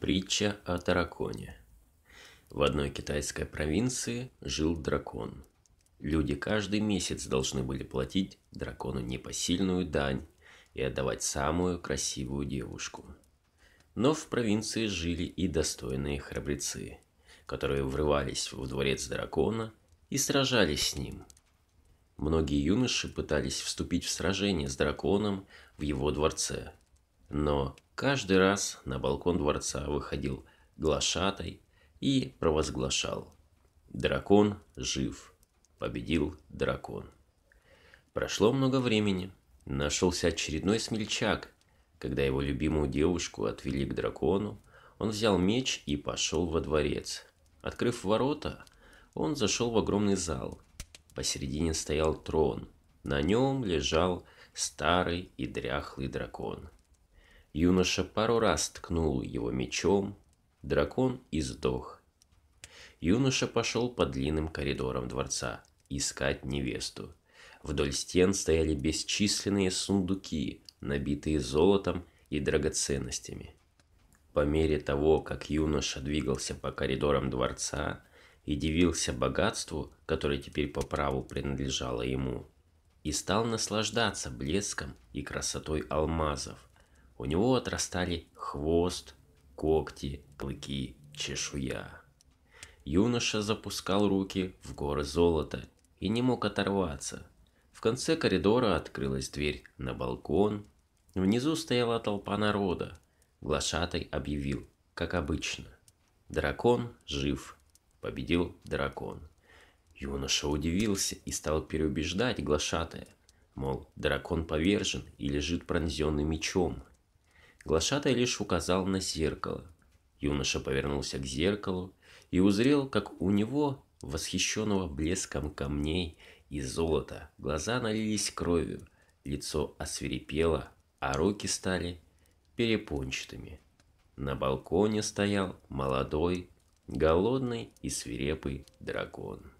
Притча о драконе. В одной китайской провинции жил дракон. Люди каждый месяц должны были платить дракону непосильную дань и отдавать самую красивую девушку. Но в провинции жили и достойные храбрецы, которые врывались в дворец дракона и сражались с ним. Многие юноши пытались вступить в сражение с драконом в его дворце – но каждый раз на балкон дворца выходил глашатай и провозглашал «Дракон жив! Победил дракон!» Прошло много времени. Нашелся очередной смельчак. Когда его любимую девушку отвели к дракону, он взял меч и пошел во дворец. Открыв ворота, он зашел в огромный зал. Посередине стоял трон. На нем лежал старый и дряхлый дракон – Юноша пару раз ткнул его мечом, дракон издох. Юноша пошел по длинным коридорам дворца искать невесту. Вдоль стен стояли бесчисленные сундуки, набитые золотом и драгоценностями. По мере того, как юноша двигался по коридорам дворца и дивился богатству, которое теперь по праву принадлежало ему, и стал наслаждаться блеском и красотой алмазов, у него отрастали хвост, когти, клыки, чешуя. Юноша запускал руки в горы золота и не мог оторваться. В конце коридора открылась дверь на балкон. Внизу стояла толпа народа. Глашатай объявил, как обычно. Дракон жив. Победил дракон. Юноша удивился и стал переубеждать глашатая. Мол, дракон повержен и лежит пронзенный мечом, Глашатай лишь указал на зеркало. Юноша повернулся к зеркалу и узрел, как у него, восхищенного блеском камней и золота, глаза налились кровью, лицо осверепело, а руки стали перепончатыми. На балконе стоял молодой, голодный и свирепый дракон.